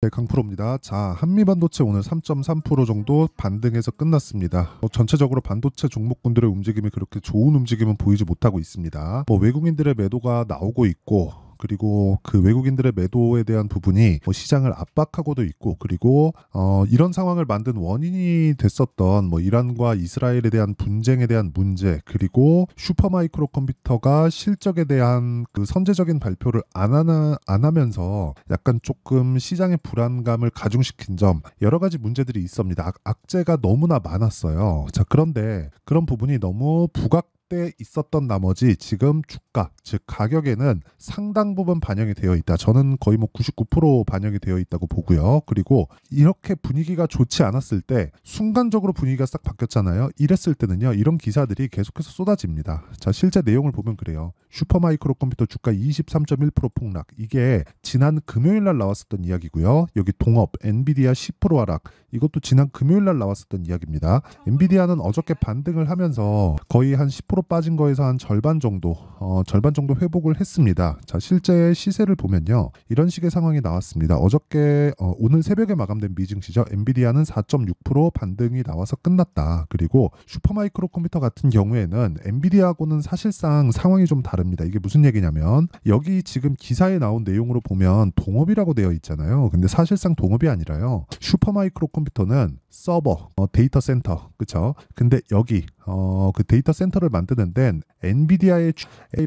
네, 강프로입니다. 자, 한미반도체 오늘 3.3% 정도 반등해서 끝났습니다. 뭐 전체적으로 반도체 종목군들의 움직임이 그렇게 좋은 움직임은 보이지 못하고 있습니다. 뭐 외국인들의 매도가 나오고 있고 그리고 그 외국인들의 매도에 대한 부분이 뭐 시장을 압박하고도 있고 그리고 어 이런 상황을 만든 원인이 됐었던 뭐 이란과 이스라엘에 대한 분쟁에 대한 문제 그리고 슈퍼마이크로 컴퓨터가 실적에 대한 그 선제적인 발표를 안 하나 안 하면서 약간 조금 시장의 불안감을 가중시킨 점 여러 가지 문제들이 있습니다. 악재가 너무나 많았어요. 자 그런데 그런 부분이 너무 부각 때 있었던 나머지 지금 주가 즉 가격에는 상당 부분 반영이 되어 있다. 저는 거의 뭐 99% 반영이 되어 있다고 보고요. 그리고 이렇게 분위기가 좋지 않았을 때 순간적으로 분위기가 싹 바뀌었잖아요. 이랬을 때는요. 이런 기사들이 계속해서 쏟아집니다. 자, 실제 내용을 보면 그래요. 슈퍼마이크로 컴퓨터 주가 23.1% 폭락. 이게 지난 금요일 날 나왔었던 이야기고요. 여기 동업 엔비디아 10% 하락. 이것도 지난 금요일 날 나왔었던 이야기입니다. 엔비디아는 어저께 반등을 하면서 거의 한10% 3% 빠진 거에서 한 절반 정도, 어, 절반 정도 회복을 했습니다. 자, 실제 시세를 보면요. 이런 식의 상황이 나왔습니다. 어저께, 어, 오늘 새벽에 마감된 미증시죠. 엔비디아는 4.6% 반등이 나와서 끝났다. 그리고 슈퍼마이크로 컴퓨터 같은 경우에는 엔비디아하고는 사실상 상황이 좀 다릅니다. 이게 무슨 얘기냐면, 여기 지금 기사에 나온 내용으로 보면 동업이라고 되어 있잖아요. 근데 사실상 동업이 아니라요. 슈퍼마이크로 컴퓨터는 서버, 어, 데이터 센터, 그쵸? 근데 여기 어, 그 데이터 센터를 만드는 데는 엔비디아의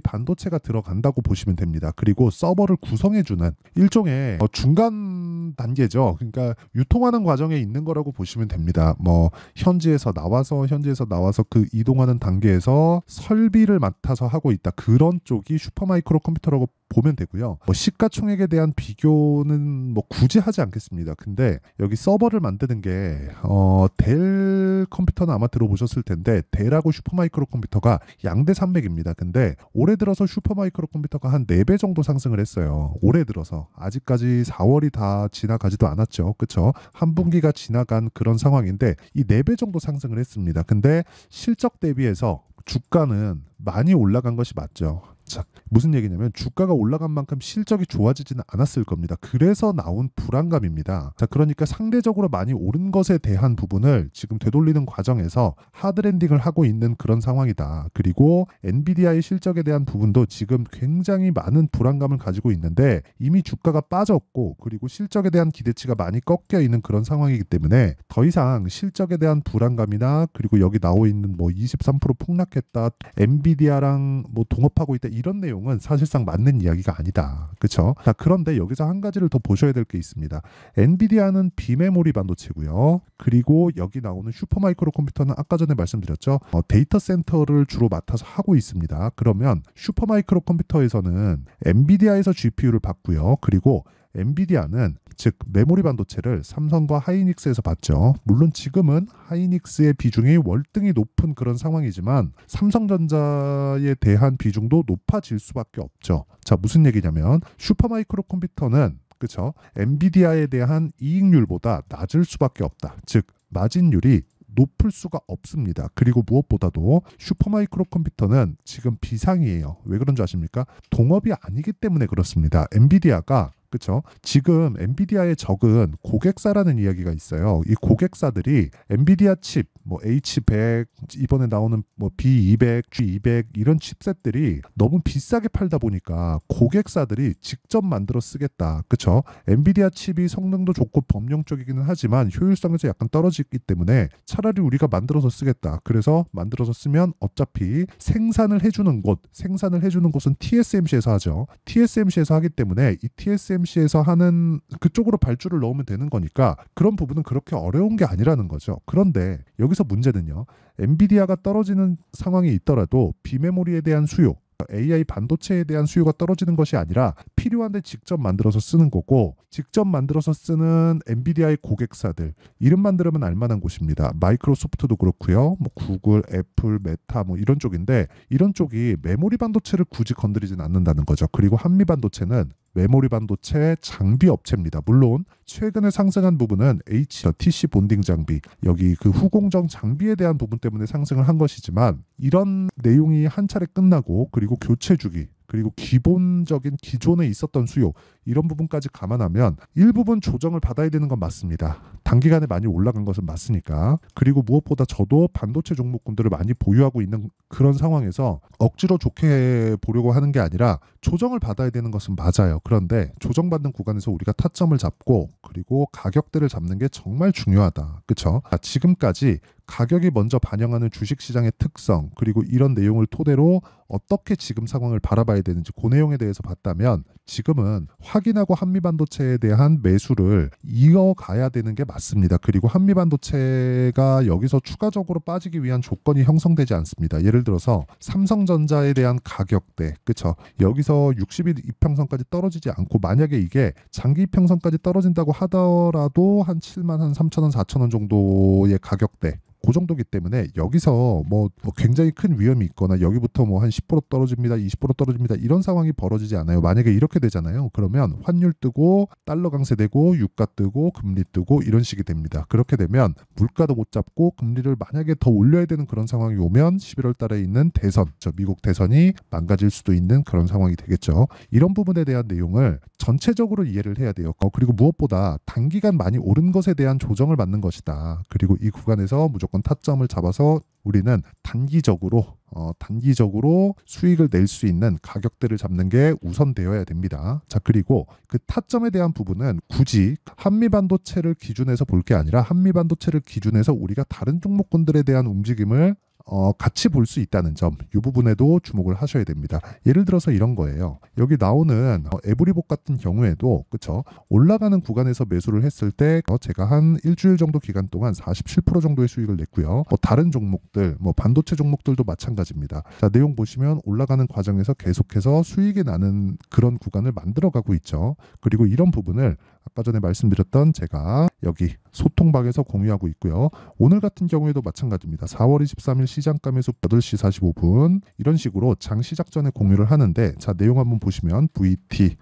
반도체가 들어간다고 보시면 됩니다. 그리고 서버를 구성해주는 일종의 어, 중간 단계죠. 그러니까 유통하는 과정에 있는 거라고 보시면 됩니다. 뭐 현지에서 나와서 현지에서 나와서 그 이동하는 단계에서 설비를 맡아서 하고 있다. 그런 쪽이 슈퍼마이크로 컴퓨터라고 보면 되고요. 뭐 시가총액에 대한 비교는 뭐 굳이 하지 않겠습니다. 근데 여기 서버를 만드는 게 어, 델 컴퓨터는 아마 들어보셨을 텐데 델하고 슈퍼마이크로 컴퓨터가 양대 산맥입니다. 근데 올해 들어서 슈퍼마이크로 컴퓨터가 한 4배 정도 상승을 했어요. 올해 들어서 아직까지 4월이 다 지나가지도 않았죠. 그쵸? 한 분기가 지나간 그런 상황인데 이 4배 정도 상승을 했습니다. 근데 실적 대비해서 주가는 많이 올라간 것이 맞죠. 하락 무슨 얘기냐면 주가가 올라간 만큼 실적이 좋아지지는 않았을 겁니다. 그래서 나온 불안감입니다. 자, 그러니까 상대적으로 많이 오른 것에 대한 부분을 지금 되돌리는 과정에서 하드랜딩을 하고 있는 그런 상황이다. 그리고 엔비디아의 실적에 대한 부분도 지금 굉장히 많은 불안감을 가지고 있는데 이미 주가가 빠졌고 그리고 실적에 대한 기대치가 많이 꺾여 있는 그런 상황이기 때문에 더 이상 실적에 대한 불안감이나 그리고 여기 나오 있는 뭐 23% 폭락했다. 엔비디아랑 뭐 동업하고 있다. 이 이런 내용은 사실상 맞는 이야기가 아니다. 그렇죠? 자, 그런데 여기서 한 가지를 더 보셔야 될 게 있습니다. 엔비디아는 비메모리 반도체고요. 그리고 여기 나오는 슈퍼마이크로 컴퓨터는 아까 전에 말씀드렸죠. 어, 데이터 센터를 주로 맡아서 하고 있습니다. 그러면 슈퍼마이크로 컴퓨터에서는 엔비디아에서 GPU를 받고요. 그리고 엔비디아는 즉 메모리 반도체를 삼성과 하이닉스에서 봤죠. 물론 지금은 하이닉스의 비중이 월등히 높은 그런 상황이지만 삼성전자에 대한 비중도 높아질 수밖에 없죠. 자, 무슨 얘기냐면 슈퍼마이크로 컴퓨터는 그쵸? 엔비디아에 대한 이익률보다 낮을 수밖에 없다. 즉 마진율이 높을 수가 없습니다. 그리고 무엇보다도 슈퍼마이크로 컴퓨터는 지금 비상이에요. 왜 그런 줄 아십니까? 동업이 아니기 때문에 그렇습니다. 엔비디아가 그쵸 지금 엔비디아의 적은 고객사라는 이야기가 있어요. 이 고객사들이 엔비디아 칩, 뭐 H100 이번에 나오는 뭐 B200, G200 이런 칩셋들이 너무 비싸게 팔다 보니까 고객사들이 직접 만들어 쓰겠다. 그쵸 엔비디아 칩이 성능도 좋고 범용적이기는 하지만 효율성에서 약간 떨어지기 때문에 차라리 우리가 만들어서 쓰겠다. 그래서 만들어서 쓰면 어차피 생산을 해주는 곳, 생산을 해주는 곳은 TSMC에서 하죠. TSMC에서 하기 때문에 이 TSMC UMC에서 하는 그쪽으로 발주를 넣으면 되는 거니까 그런 부분은 그렇게 어려운 게 아니라는 거죠. 그런데 여기서 문제는요. 엔비디아가 떨어지는 상황이 있더라도 비메모리에 대한 수요 AI 그러니까 반도체에 대한 수요가 떨어지는 것이 아니라 필요한데 직접 만들어서 쓰는 거고 직접 만들어서 쓰는 엔비디아의 고객사들 이름만 들으면 알만한 곳입니다. 마이크로소프트도 그렇고요. 뭐 구글, 애플, 메타 뭐 이런 쪽인데 이런 쪽이 메모리 반도체를 굳이 건드리진 않는다는 거죠. 그리고 한미 반도체는 메모리 반도체 장비 업체입니다. 물론 최근에 상승한 부분은 HTC 본딩 장비, 여기 그 후공정 장비에 대한 부분 때문에 상승을 한 것이지만 이런 내용이 한 차례 끝나고 그리고 교체 주기 그리고 기본적인 기존에 있었던 수요 이런 부분까지 감안하면 일부분 조정을 받아야 되는 건 맞습니다. 단기간에 많이 올라간 것은 맞으니까. 그리고 무엇보다 저도 반도체 종목군들을 많이 보유하고 있는 그런 상황에서 억지로 좋게 보려고 하는 게 아니라 조정을 받아야 되는 것은 맞아요. 그런데 조정받는 구간에서 우리가 타점을 잡고 그리고 가격대를 잡는 게 정말 중요하다. 그쵸? 지금까지 가격이 먼저 반영하는 주식시장의 특성 그리고 이런 내용을 토대로 어떻게 지금 상황을 바라봐야 되는지 그 내용에 대해서 봤다면 지금은 확인하고 한미반도체에 대한 매수를 이어가야 되는 게 맞습니다. 그리고 한미반도체가 여기서 추가적으로 빠지기 위한 조건이 형성되지 않습니다. 예를 들어서 삼성전자에 대한 가격대, 그쵸? 여기서 60일 이평선까지 떨어지지 않고 만약에 이게 장기 이평선까지 떨어진다고 하더라도 한 7만 한 3천 원, 4천 원 정도의 가격대 그 정도기 때문에 여기서 뭐, 뭐, 굉장히 큰 위험이 있거나 여기부터 뭐 한 10% 떨어집니다, 20% 떨어집니다 이런 상황이 벌어지지 않아요. 만약에 이렇게 되잖아요. 그러면 환율 뜨고 달러 강세되고 유가 뜨고 금리 뜨고 이런 식이 됩니다. 그렇게 되면 물가도 못 잡고 금리를 만약에 더 올려야 되는 그런 상황이 오면 11월 달에 있는 대선, 저 미국 대선이 망가질 수도 있는 그런 상황이 되겠죠. 이런 부분에 대한 내용을 전체적으로 이해를 해야 돼요. 어, 그리고 무엇보다 단기간 많이 오른 것에 대한 조정을 받는 것이다. 그리고 이 구간에서 무조건 어떤 타점을 잡아서 우리는 단기적으로 어, 단기적으로 수익을 낼 수 있는 가격대를 잡는 게 우선되어야 됩니다. 자 그리고 그 타점에 대한 부분은 굳이 한미반도체를 기준에서볼 게 아니라 한미반도체를 기준에서 우리가 다른 종목군들에 대한 움직임을 어, 같이 볼 수 있다는 점, 이 부분에도 주목을 하셔야 됩니다. 예를 들어서 이런 거예요. 여기 나오는 어, 에브리복 같은 경우에도 그쵸 올라가는 구간에서 매수를 했을 때 어, 제가 한 일주일 정도 기간 동안 47% 정도의 수익을 냈고요. 뭐 다른 종목들, 뭐 반도체 종목들도 마찬가지입니다. 자 내용 보시면 올라가는 과정에서 계속해서 수익이 나는 그런 구간을 만들어가고 있죠. 그리고 이런 부분을 아까 전에 말씀드렸던 제가 여기 소통방에서 공유하고 있고요. 오늘 같은 경우에도 마찬가지입니다. 4월 23일 시장감에서 8시 45분 이런 식으로 장 시작 전에 공유를 하는데 자 내용 한번 보시면 VT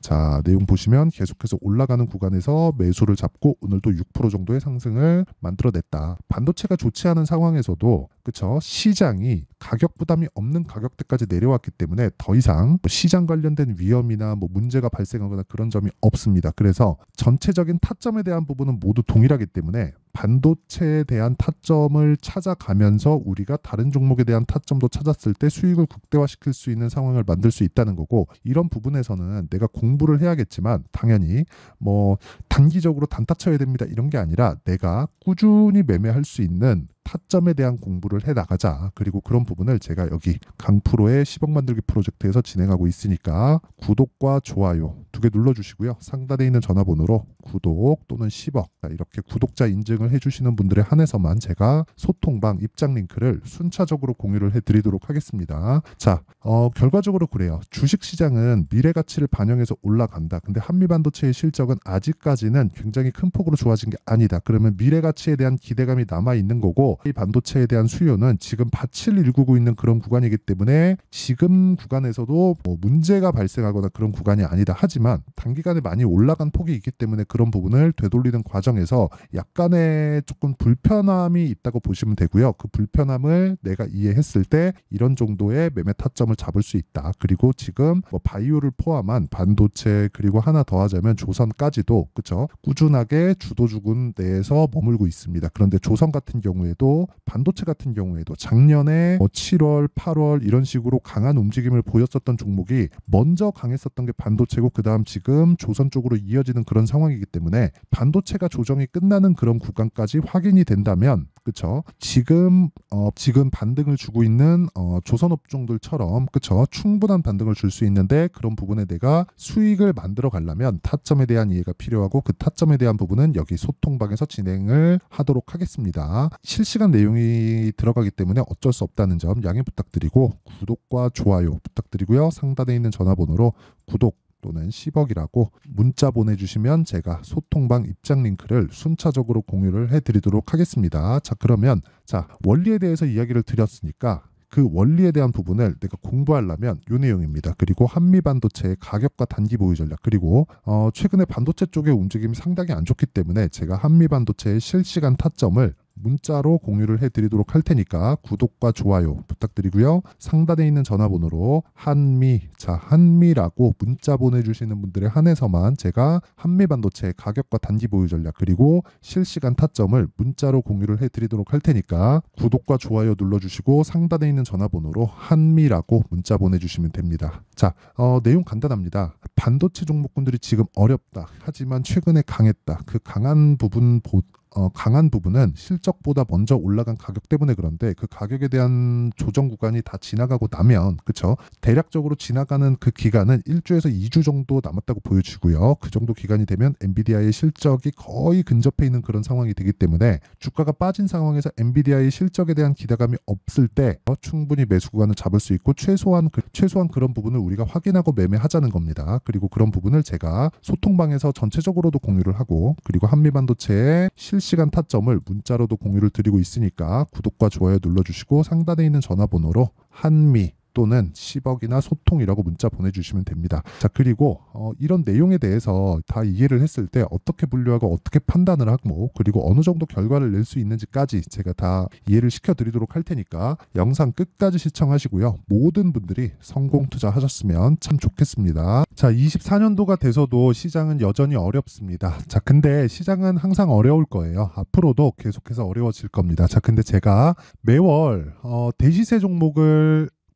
자 내용 보시면 계속해서 올라가는 구간에서 매수를 잡고 오늘도 6% 정도의 상승을 만들어냈다. 반도체가 좋지 않은 상황에서도 그쵸? 시장이 가격 부담이 없는 가격대까지 내려왔기 때문에 더 이상 뭐 시장 관련된 위험이나 뭐 문제가 발생하거나 그런 점이 없습니다. 그래서 전체적인 타점에 대한 부분은 모두 동일하기 때문에 반도체에 대한 타점을 찾아가면서 우리가 다른 종목에 대한 타점도 찾았을 때 수익을 극대화시킬 수 있는 상황을 만들 수 있다는 거고 이런 부분에서는 내가 공부를 해야겠지만 당연히 뭐 단기적으로 단타 쳐야 됩니다 이런 게 아니라 내가 꾸준히 매매할 수 있는 타점에 대한 공부를 해 나가자. 그리고 그런 부분을 제가 여기 강프로의 10억 만들기 프로젝트에서 진행하고 있으니까 구독과 좋아요 두 개 눌러주시고요. 상단에 있는 전화번호로 구독 또는 10억 이렇게 구독자 인증을 해주시는 분들에 한해서만 제가 소통방 입장 링크를 순차적으로 공유를 해드리도록 하겠습니다. 자, 어, 결과적으로 그래요. 주식시장은 미래 가치를 반영해서 올라간다. 근데 한미반도체의 실적은 아직까지는 굉장히 큰 폭으로 좋아진 게 아니다. 그러면 미래 가치에 대한 기대감이 남아 있는 거고 이 반도체에 대한 수요는 지금 밭을 일구고 있는 그런 구간이기 때문에 지금 구간에서도 뭐 문제가 발생하거나 그런 구간이 아니다 하지만 단기간에 많이 올라간 폭이 있기 때문에 그런 부분을 되돌리는 과정에서 약간의 조금 불편함이 있다고 보시면 되고요. 그 불편함을 내가 이해했을 때 이런 정도의 매매 타점을 잡을 수 있다. 그리고 지금 뭐 바이오를 포함한 반도체 그리고 하나 더 하자면 조선까지도 그쵸 꾸준하게 주도주군 내에서 머물고 있습니다. 그런데 조선 같은 경우에도 경우에도 반도체 같은 경우에도 작년에 7월, 뭐 8월 이런 식으로 강한 움직임을 보였었던 종목이 먼저 강했었던 게 반도체고 그다음 지금 조선 쪽으로 이어지는 그런 상황이기 때문에 반도체가 조정이 끝나는 그런 구간까지 확인이 된다면 그쵸 지금 어, 지금 반등을 주고 있는 어, 조선 업종들처럼 그쵸 충분한 반등을 줄 수 있는데 그런 부분에 내가 수익을 만들어 가려면 타점에 대한 이해가 필요하고 그 타점에 대한 부분은 여기 소통방에서 진행을 하도록 하겠습니다. 실시 실시간 내용이 들어가기 때문에 어쩔 수 없다는 점 양해 부탁드리고 구독과 좋아요 부탁드리고요. 상단에 있는 전화번호로 구독 또는 10억이라고 문자 보내주시면 제가 소통방 입장 링크를 순차적으로 공유를 해드리도록 하겠습니다. 자 그러면 자 원리에 대해서 이야기를 드렸으니까 그 원리에 대한 부분을 내가 공부하려면 요 내용입니다. 그리고 한미 반도체의 가격과 단기 보유 전략 그리고 어 최근에 반도체 쪽의 움직임이 상당히 안 좋기 때문에 제가 한미 반도체의 실시간 타점을 문자로 공유를 해드리도록 할 테니까 구독과 좋아요 부탁드리고요. 상단에 있는 전화번호로 한미, 자, 한미라고 문자 보내주시는 분들에 한해서만 제가 한미 반도체 가격과 단기 보유 전략 그리고 실시간 타점을 문자로 공유를 해드리도록 할 테니까 구독과 좋아요 눌러주시고 상단에 있는 전화번호로 한미라고 문자 보내주시면 됩니다. 자, 어, 내용 간단합니다. 반도체 종목군들이 지금 어렵다. 하지만 최근에 강했다. 그 강한 부분 보, 어, 강한 부분은 실적보다 먼저 올라간 가격 때문에 그런데 그 가격에 대한 조정 구간이 다 지나가고 나면 그쵸 대략적으로 지나가는 그 기간은 1주에서 2주 정도 남았다고 보여지고요. 그 정도 기간이 되면 엔비디아의 실적이 거의 근접해 있는 그런 상황이 되기 때문에 주가가 빠진 상황에서 엔비디아의 실적에 대한 기대감이 없을 때 어, 충분히 매수 구간을 잡을 수 있고 최소한 그, 최소한 그런 부분을 우리가 확인하고 매매하자는 겁니다. 그리고 그런 부분을 제가 소통방에서 전체적으로도 공유를 하고 그리고 한미반도체의 실 실시간 타점을 문자로도 공유를 드리고 있으니까 구독과 좋아요 눌러주시고 상단에 있는 전화번호로 한미 또는 10억이나 소통이라고 문자 보내주시면 됩니다. 자 그리고 어, 이런 내용에 대해서 다 이해를 했을 때 어떻게 분류하고 어떻게 판단을 하고 그리고 어느 정도 결과를 낼 수 있는지까지 제가 다 이해를 시켜드리도록 할 테니까 영상 끝까지 시청하시고요. 모든 분들이 성공 투자하셨으면 참 좋겠습니다. 자 24년도가 돼서도 시장은 여전히 어렵습니다. 자 근데 시장은 항상 어려울 거예요. 앞으로도 계속해서 어려워질 겁니다. 자 근데 제가 매월 어, 대시세 종목을